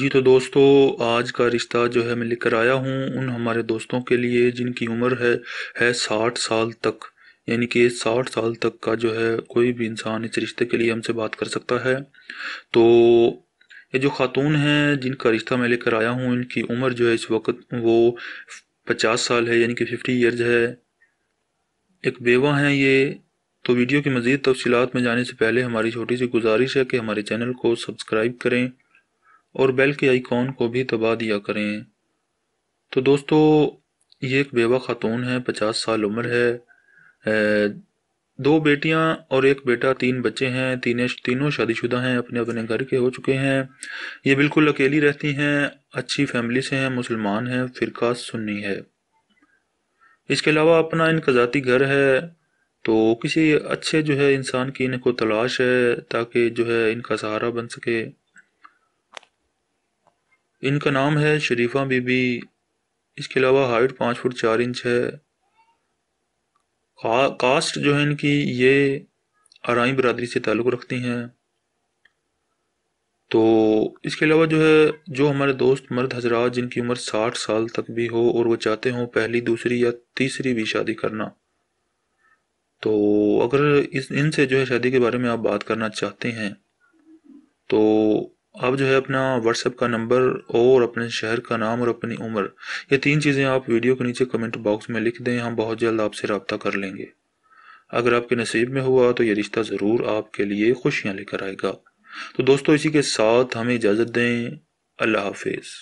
जी तो दोस्तों आज का रिश्ता जो है मैं लेकर आया हूँ उन हमारे दोस्तों के लिए जिनकी उम्र है है साठ साल तक यानी कि साठ साल तक का जो है कोई भी इंसान इस रिश्ते के लिए हमसे बात कर सकता है तो ये जो खातून हैं जिनका रिश्ता मैं लेकर आया हूँ इनकी उम्र जो है इस वक्त वो पचास साल है यानी कि फिफ्टी ईयर्स है एक बेवा हैं ये तो वीडियो की मज़ीद तफसीत में जाने से पहले हमारी छोटी सी गुजारिश है कि हमारे चैनल को सब्सक्राइब करें और बेल के आइकॉन को भी दबा दिया करें तो दोस्तों ये एक बेवा खातून है पचास साल उम्र है दो बेटियां और एक बेटा तीन बच्चे हैं तीने तीनों शादीशुदा हैं अपने अपने घर के हो चुके हैं ये बिल्कुल अकेली रहती हैं अच्छी फैमिली से हैं मुसलमान हैं फिरका सुन्नी है इसके अलावा अपना इनका ज़ाती घर है तो किसी अच्छे जो है इंसान की इनको तलाश है ताकि जो है इनका सहारा बन सके इनका नाम है शरीफा बीबी इसके अलावा हाइट पाँच फुट चार इंच है का, कास्ट जो है इनकी ये आरई बरदरी से ताल्लुक़ रखती हैं तो इसके अलावा जो है जो हमारे दोस्त मर्द हजरा जिनकी उम्र साठ साल तक भी हो और वो चाहते हों पहली दूसरी या तीसरी भी शादी करना तो अगर इस इनसे जो है शादी के बारे में आप बात करना चाहते हैं तो आप जो है अपना व्हाट्सएप का नंबर और अपने शहर का नाम और अपनी उम्र ये तीन चीज़ें आप वीडियो के नीचे कमेंट बॉक्स में लिख दें हम बहुत जल्द आपसे रबता कर लेंगे अगर आपके नसीब में हुआ तो ये रिश्ता ज़रूर आपके लिए खुशियाँ लेकर आएगा तो दोस्तों इसी के साथ हमें इजाज़त दें अल्लाह हाफिज़